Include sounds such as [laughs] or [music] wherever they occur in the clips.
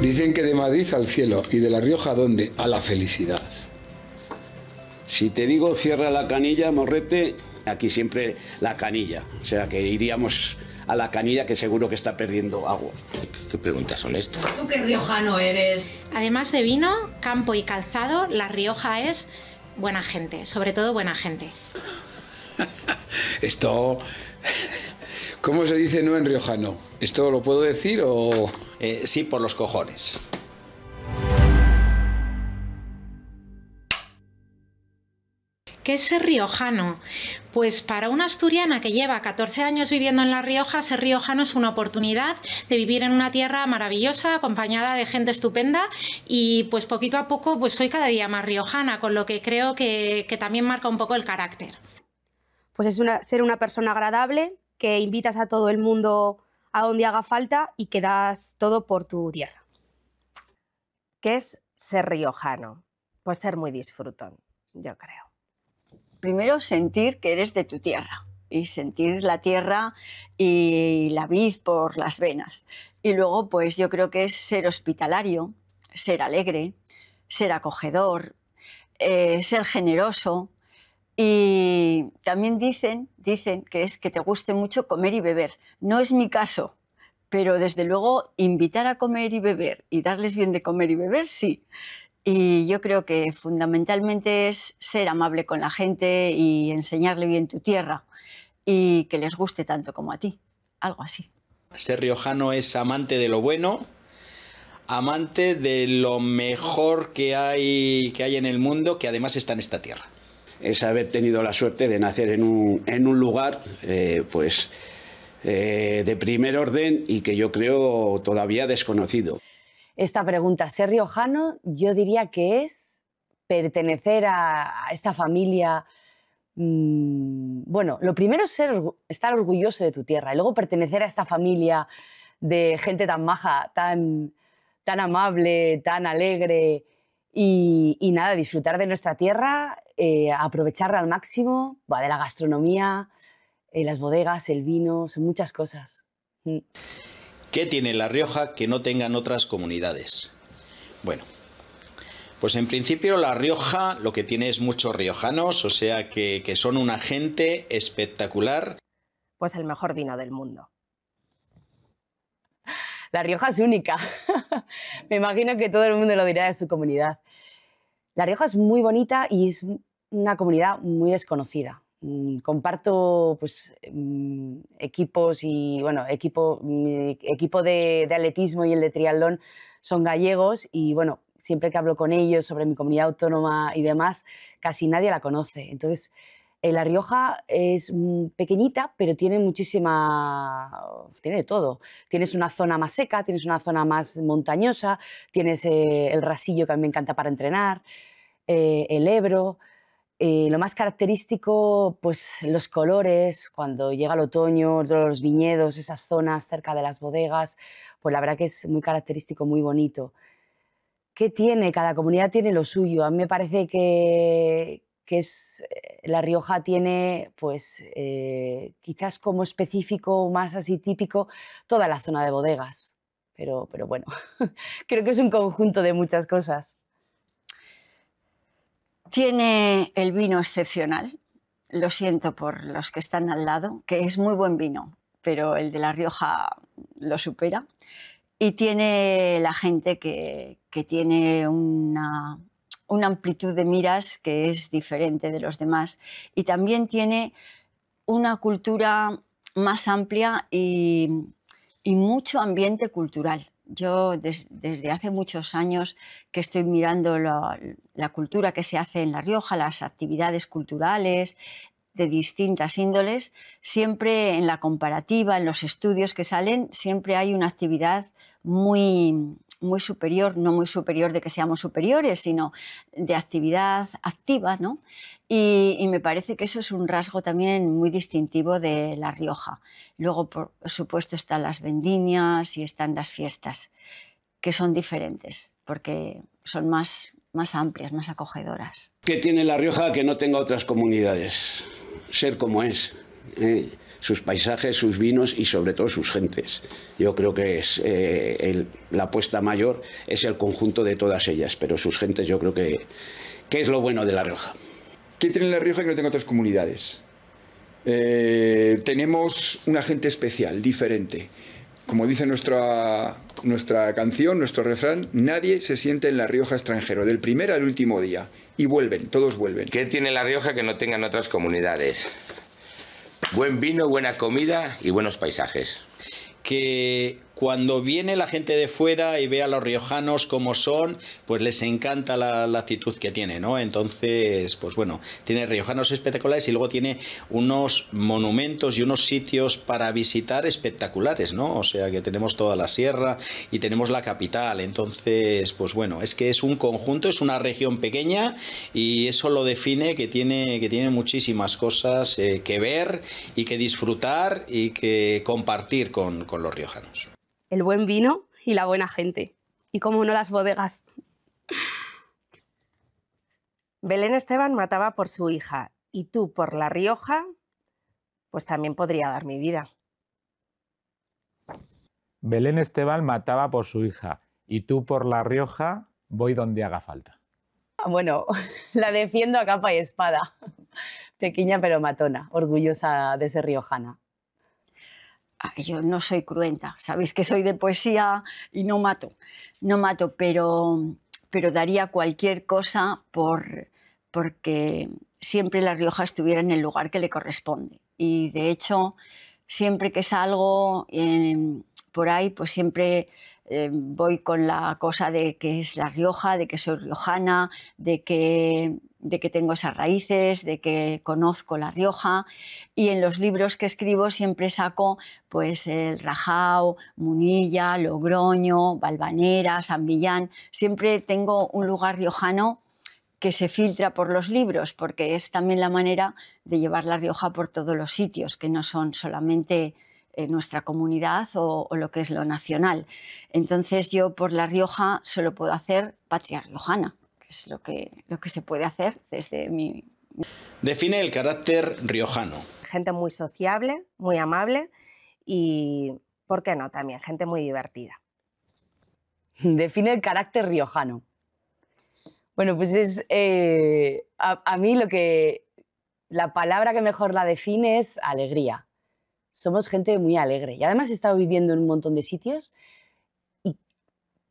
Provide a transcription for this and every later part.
Dicen que de Madrid al cielo y de La Rioja dónde? A la felicidad. Si te digo cierra la canilla, morrete, aquí siempre la canilla. O sea que iríamos a la canilla que seguro que está perdiendo agua. ¿Qué preguntas son estas? Tú qué riojano eres. Además de vino, campo y calzado, La Rioja es buena gente, sobre todo buena gente. [laughs] Esto... ¿Cómo se dice no en riojano? ¿Esto lo puedo decir o...? Eh, sí, por los cojones. qué ser riojano? Pues para una asturiana que lleva 14 años viviendo en La Rioja, ser riojano es una oportunidad de vivir en una tierra maravillosa, acompañada de gente estupenda y pues poquito a poco pues soy cada día más riojana, con lo que creo que, también marca un poco el carácter. Pues es ser una persona agradable, que invitas a todo el mundo a donde haga falta y que das todo por tu tierra. ¿Qué es ser riojano? Pues ser muy disfrutón, yo creo primero sentir que eres de tu tierra y sentir la tierra y la vid por las venas. Y luego, pues yo creo que es ser hospitalario, ser alegre, ser acogedor, eh, ser generoso. Y también dicen, dicen que es que te guste mucho comer y beber. No es mi caso, pero desde luego invitar a comer y beber y darles bien de comer y beber, sí. Y yo creo que fundamentalmente es ser amable con la gente y enseñarle bien tu tierra y que les guste tanto como a ti, algo así. Ser riojano es amante de lo bueno, amante de lo mejor que hay, que hay en el mundo, que además está en esta tierra. Es haber tenido la suerte de nacer en un, lugar, eh, pues, eh, de primer orden y que yo creo todavía desconocido esta pregunta. Ser riojano, yo diría que es pertenecer a, esta familia. Mm, bueno, lo primero es ser, estar orgulloso de tu tierra y luego pertenecer a esta familia de gente tan maja, tan, tan amable, tan alegre y, nada, disfrutar de nuestra tierra, eh, aprovecharla al máximo, de la gastronomía, eh, las bodegas, el vino, son muchas cosas. Mm. ¿Qué tiene La Rioja que no tengan otras comunidades? Bueno, pues en principio La Rioja lo que tiene es muchos riojanos, o sea que, son una gente espectacular. Pues el mejor vino del mundo. [laughs] La Rioja es única. [laughs] Me imagino que todo el mundo lo dirá de su comunidad. La Rioja es muy bonita y es una comunidad muy desconocida. Mm, comparto pues, mm, equipos y bueno, equipo, mi equipo de, atletismo y el de triatlón son gallegos y bueno, siempre que hablo con ellos sobre mi comunidad autónoma y demás, casi nadie la conoce. Entonces, eh, La Rioja es mm, pequeñita, pero tiene muchísima, oh, tiene de todo. Tienes una zona más seca, tienes una zona más montañosa, tienes eh, el rasillo que a mí me encanta para entrenar, eh, el Ebro, eh, lo más característico, pues los colores, cuando llega el otoño, los viñedos, esas zonas cerca de las bodegas, pues la verdad que es muy característico, muy bonito. ¿Qué tiene? Cada comunidad tiene lo suyo. A mí me parece que, eh, La Rioja tiene, pues eh, quizás como específico, más así típico, toda la zona de bodegas. pero bueno, [laughs] creo que es un conjunto de muchas cosas. Tiene el vino excepcional, lo siento por los que están al lado, que es muy buen vino, pero el de La Rioja lo supera. Y tiene la gente que, tiene una, amplitud de miras que es diferente de los demás. Y también tiene una cultura más amplia y mucho ambiente cultural yo desde hace muchos años que estoy mirando la, cultura que se hace en La Rioja, las actividades culturales de distintas índoles, siempre en la comparativa, en los estudios que salen, siempre hay una actividad muy, muy superior, no muy superior de que seamos superiores, sino de actividad activa, ¿no? Y, me parece que eso es un rasgo también muy distintivo de La Rioja. Luego, por supuesto, están las vendimias y están las fiestas, que son diferentes, porque son más, más amplias, más acogedoras. ¿Qué tiene La Rioja que no tenga otras comunidades? Ser como es. ¿eh? sus paisajes, sus vinos y sobre todo sus gentes. Yo creo que es eh, la apuesta mayor es el conjunto de todas ellas, pero sus gentes yo creo que, que es lo bueno de La Rioja. ¿Qué tiene La Rioja que no tenga otras comunidades? Eh, tenemos una gente especial, diferente. Como dice nuestra, nuestra canción, nuestro refrán, nadie se siente en La Rioja extranjero, del primero al último día. Y vuelven, todos vuelven. ¿Qué tiene La Rioja que no tengan otras comunidades? Buen vino, buena comida y buenos paisajes. Que cuando viene la gente de fuera y ve a los riojanos como son, pues les encanta la, actitud que tiene, ¿no? Entonces, pues bueno, tiene riojanos espectaculares y luego tiene unos monumentos y unos sitios para visitar espectaculares, ¿no? O sea, que tenemos toda la sierra y tenemos la capital. Entonces, pues bueno, es que es un conjunto, es una región pequeña y eso lo define que tiene, que tiene muchísimas cosas eh, que ver y que disfrutar y que compartir con los riojanos el buen vino y la buena gente. Y cómo no las bodegas. Belén Esteban mataba por su hija y tú por La Rioja, pues también podría dar mi vida. Belén Esteban mataba por su hija y tú por La Rioja voy donde haga falta. Bueno, [laughs] la defiendo a capa y espada. [laughs] Pequeña pero matona, orgullosa de ser riojana. Ah, yo no soy cruenta, sabéis que soy de poesía y no mato, no mato, pero, pero daría cualquier cosa por porque siempre La Rioja estuviera en el lugar que le corresponde. Y de hecho, siempre que salgo por ahí, pues siempre eh, voy con la cosa de que es La Rioja, de que soy riojana, de que de que tengo esas raíces, de que conozco La Rioja y en los libros que escribo siempre saco pues el Rajao, Munilla, Logroño, Valvanera, San Villán, siempre tengo un lugar riojano que se filtra por los libros, porque es también la manera de llevar La Rioja por todos los sitios, que no son solamente eh, nuestra comunidad o, o, lo que es lo nacional. Entonces yo por La Rioja solo puedo hacer patria riojana es lo que, lo que se puede hacer desde mi... Define el carácter riojano. Gente muy sociable, muy amable y, ¿por qué no? También gente muy divertida. [laughs] Define el carácter riojano. Bueno, pues es eh, a, mí lo que... La palabra que mejor la define es alegría. Somos gente muy alegre y además he estado viviendo en un montón de sitios Y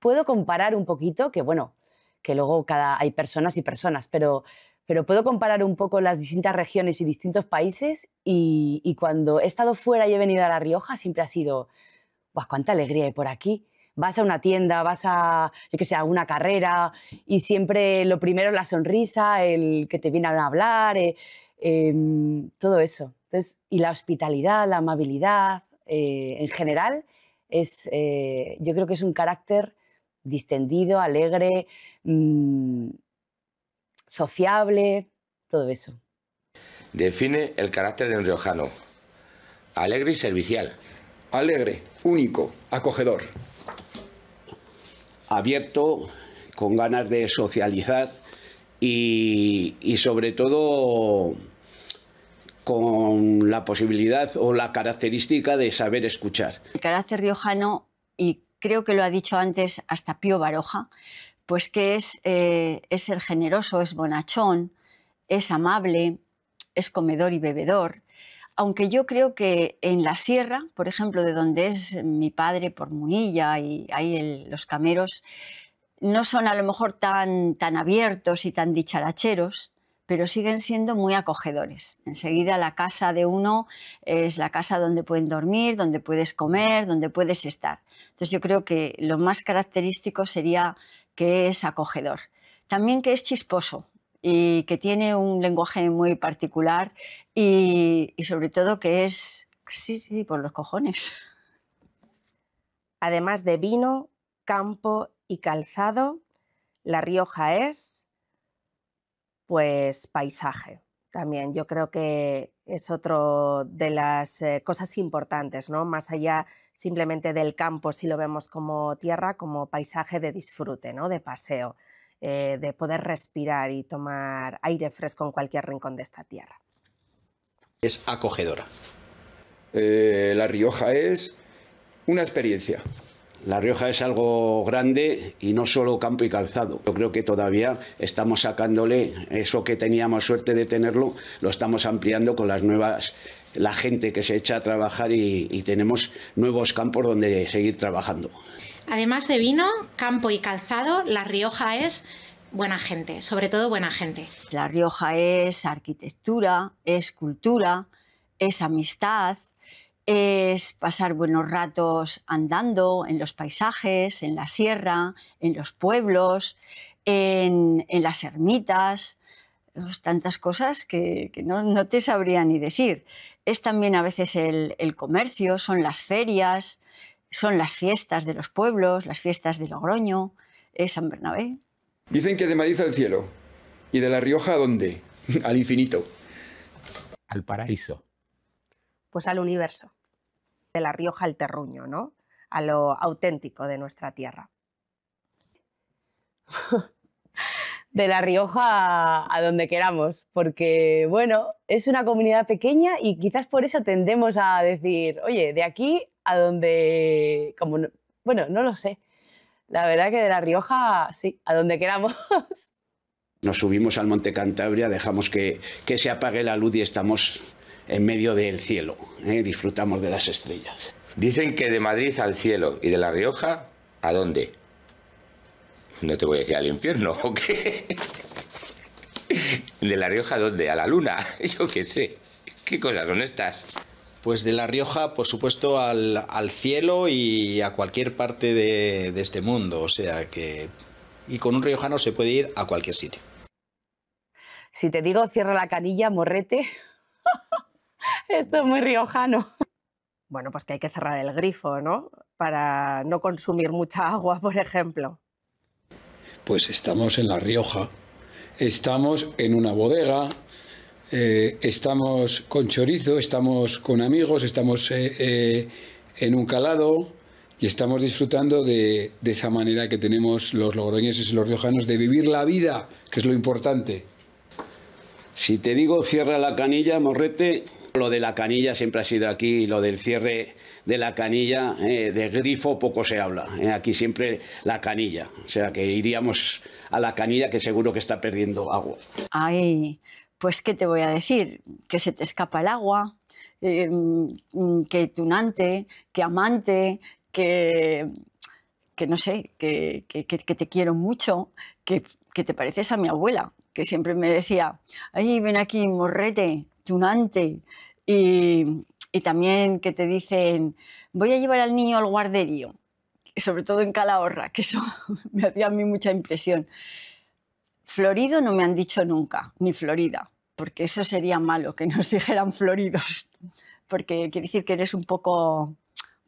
puedo comparar un poquito que, bueno, que luego cada, hay personas y personas, pero, pero puedo comparar un poco las distintas regiones y distintos países y, cuando he estado fuera y he venido a La Rioja siempre ha sido, pues cuánta alegría hay por aquí! Vas a una tienda, vas a, yo que sé, una carrera y siempre lo primero la sonrisa, el que te viene a hablar, eh, em, todo eso. Entonces, y la hospitalidad, la amabilidad, eh, en general, es, eh, yo creo que es un carácter distendido, alegre, mm, sociable, todo eso. Define el carácter del riojano. Alegre y servicial. Alegre, único, acogedor. Abierto, con ganas de socializar y, y sobre todo con la posibilidad o la característica de saber escuchar. El carácter riojano y creo que lo ha dicho antes hasta Pío Baroja, pues que es, eh, es ser generoso, es bonachón, es amable, es comedor y bebedor. Aunque yo creo que en la sierra, por ejemplo, de donde es mi padre por Munilla y ahí los cameros, no son a lo mejor tan, tan abiertos y tan dicharacheros, pero siguen siendo muy acogedores. Enseguida la casa de uno es la casa donde pueden dormir, donde puedes comer, donde puedes estar. Entonces yo creo que lo más característico sería que es acogedor. También que es chisposo y que tiene un lenguaje muy particular y, sobre todo que es, sí, sí, por los cojones. Además de vino, campo y calzado, La Rioja es, pues, paisaje también. Yo creo que es otro de las eh, cosas importantes, ¿no? Más allá simplemente del campo, si lo vemos como tierra, como paisaje de disfrute, ¿no? De paseo, eh, de poder respirar y tomar aire fresco en cualquier rincón de esta tierra. Es acogedora. Eh, La Rioja es una experiencia. La Rioja es algo grande y no solo campo y calzado. Yo creo que todavía estamos sacándole eso que teníamos suerte de tenerlo, lo estamos ampliando con las nuevas, la gente que se echa a trabajar y, y tenemos nuevos campos donde seguir trabajando. Además de vino, campo y calzado, La Rioja es buena gente, sobre todo buena gente. La Rioja es arquitectura, es cultura, es amistad, es pasar buenos ratos andando en los paisajes, en la sierra, en los pueblos, en, las ermitas, tantas cosas que, no, te sabría ni decir. Es también a veces el, el, comercio, son las ferias, son las fiestas de los pueblos, las fiestas de Logroño, es eh, San Bernabé. Dicen que de Madrid al cielo y de La Rioja a dónde? [laughs] al infinito. Al paraíso. Pues al universo. De La Rioja al terruño, ¿no? A lo auténtico de nuestra tierra. [laughs] de La Rioja a donde queramos, porque bueno, es una comunidad pequeña y quizás por eso tendemos a decir, oye, de aquí a donde, como, bueno, no lo sé. La verdad que de La Rioja, sí, a donde queramos. [laughs] Nos subimos al Monte Cantabria, dejamos que, que se apague la luz y estamos en medio del cielo, ¿eh? disfrutamos de las estrellas. Dicen que de Madrid al cielo y de La Rioja, ¿a dónde? No te voy a decir al infierno, [laughs] ¿o qué? ¿De La Rioja a dónde? ¿A la luna? [laughs] Yo qué sé. ¿Qué cosas son estas? Pues de La Rioja, por supuesto, al, cielo y a cualquier parte de, de este mundo. O sea que... Y con un riojano se puede ir a cualquier sitio. Si te digo cierra la canilla, morrete, esto es muy riojano. Bueno, pues que hay que cerrar el grifo, ¿no? Para no consumir mucha agua, por ejemplo. Pues estamos en La Rioja, estamos en una bodega, eh, estamos con chorizo, estamos con amigos, estamos eh, eh, en un calado y estamos disfrutando de, de, esa manera que tenemos los logroñeses y los riojanos de vivir la vida, que es lo importante. Si te digo cierra la canilla, morrete, lo de la canilla siempre ha sido aquí, lo del cierre de la canilla, eh, de grifo poco se habla. Eh. aquí siempre la canilla, o sea que iríamos a la canilla que seguro que está perdiendo agua. Ay, pues ¿qué te voy a decir? Que se te escapa el agua, em, que tunante, que amante, que, que no sé, que, te quiero mucho, que, que te pareces a mi abuela, que siempre me decía, ay, ven aquí, morrete, tunante y, y también que te dicen, voy a llevar al niño al guarderío, sobre todo en Calahorra, que eso [laughs] me hacía a mí mucha impresión. Florido no me han dicho nunca, ni Florida, porque eso sería malo que nos [laughs] dijeran floridos, porque quiere decir que eres un poco, un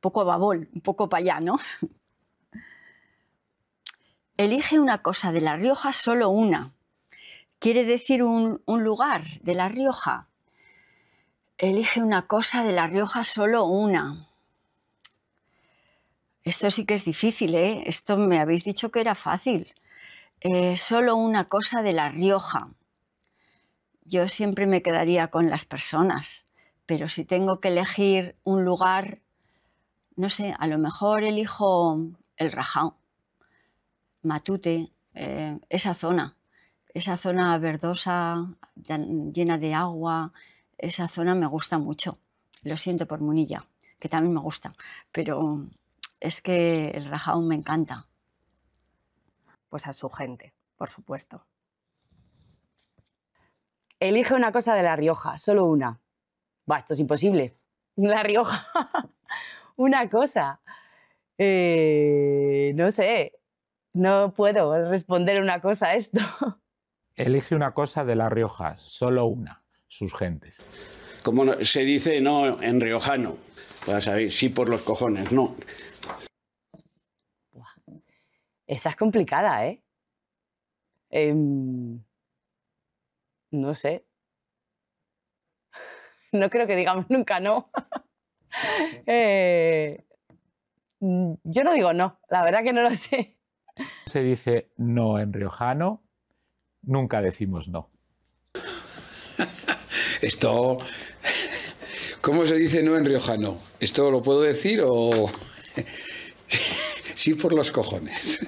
poco babol, un poco payano Elige una cosa de La Rioja, solo una. Quiere decir un lugar de La Rioja, Elige una cosa de La Rioja, solo una. Esto sí que es difícil, ¿eh? Esto me habéis dicho que era fácil. Eh, solo una cosa de La Rioja. Yo siempre me quedaría con las personas, pero si tengo que elegir un lugar, no sé, a lo mejor elijo el Rajao, Matute, eh, esa zona, esa zona verdosa, llena de agua, esa zona me gusta mucho. Lo siento por Munilla, que también me gusta, pero es que el rajaón me encanta. Pues a su gente, por supuesto. Elige una cosa de La Rioja, solo una. Va, esto es imposible. [laughs] La Rioja. [laughs] una cosa. Eh, no sé, no puedo responder una cosa a esto. [laughs] Elige una cosa de La Rioja, solo una sus gentes. Como se dice no en riojano, para saber sí por los cojones, no. Esa es complicada, ¿eh? Em, no sé. [laughs] No creo que digamos nunca no. [laughs] Eh, yo no digo no, la verdad que no lo sé. Se dice no en riojano, nunca decimos no. Esto, ¿cómo se dice no en riojano? ¿Esto lo puedo decir o...? [laughs] Sí por los cojones.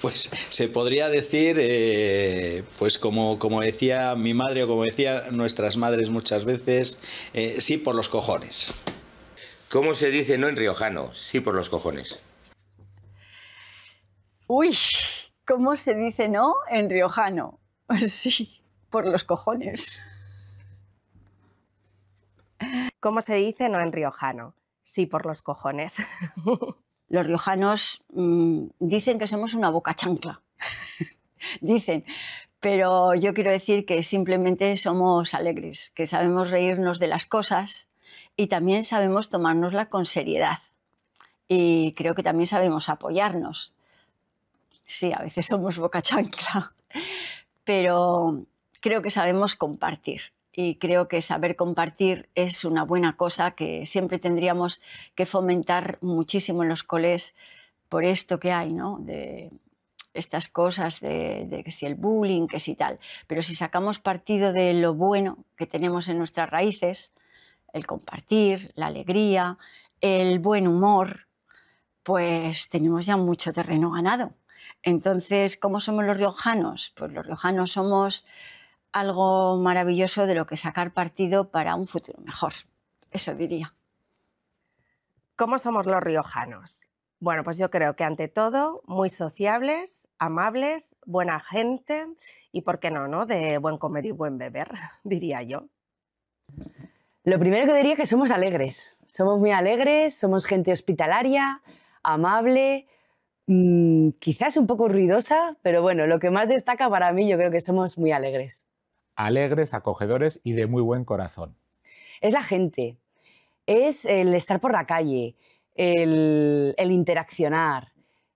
Pues se podría decir, eh, pues como, decía mi madre o como decían nuestras madres muchas veces, eh, sí por los cojones. ¿Cómo se dice no en riojano? Sí por los cojones. Uy, ¿cómo se dice no en riojano? [laughs] sí, por los cojones. ¿Cómo se dice no en riojano? Sí, por los cojones. [laughs] Los riojanos mm, dicen que somos una boca chancla. [laughs] dicen, pero yo quiero decir que simplemente somos alegres, que sabemos reírnos de las cosas y también sabemos tomárnosla con seriedad. Y creo que también sabemos apoyarnos. Sí, a veces somos boca chancla pero creo que sabemos compartir y creo que saber compartir es una buena cosa que siempre tendríamos que fomentar muchísimo en los coles por esto que hay, ¿no? De estas cosas de, de que si el bullying, que si tal. Pero si sacamos partido de lo bueno que tenemos en nuestras raíces, el compartir, la alegría, el buen humor, pues tenemos ya mucho terreno ganado. Entonces, ¿cómo somos los riojanos? Pues los riojanos somos algo maravilloso de lo que sacar partido para un futuro mejor, eso diría. ¿Cómo somos los riojanos? Bueno, pues yo creo que ante todo, muy sociables, amables, buena gente y, ¿por qué no, no? De buen comer y buen beber, [laughs] diría yo. Lo primero que diría es que somos alegres. Somos muy alegres, somos gente hospitalaria, amable, Mm, quizás un poco ruidosa, pero bueno, lo que más destaca para mí yo creo que somos muy alegres. Alegres, acogedores y de muy buen corazón. Es la gente, es el estar por la calle, el, interaccionar,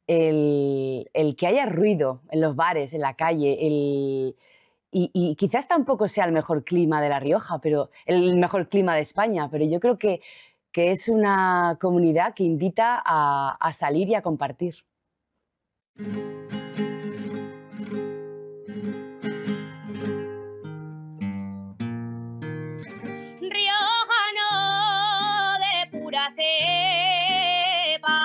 el, que haya ruido en los bares, en la calle, y, quizás tampoco sea el mejor clima de La Rioja, pero el mejor clima de España, pero yo creo que, es una comunidad que invita a salir y a compartir. Riojano de pura cepa.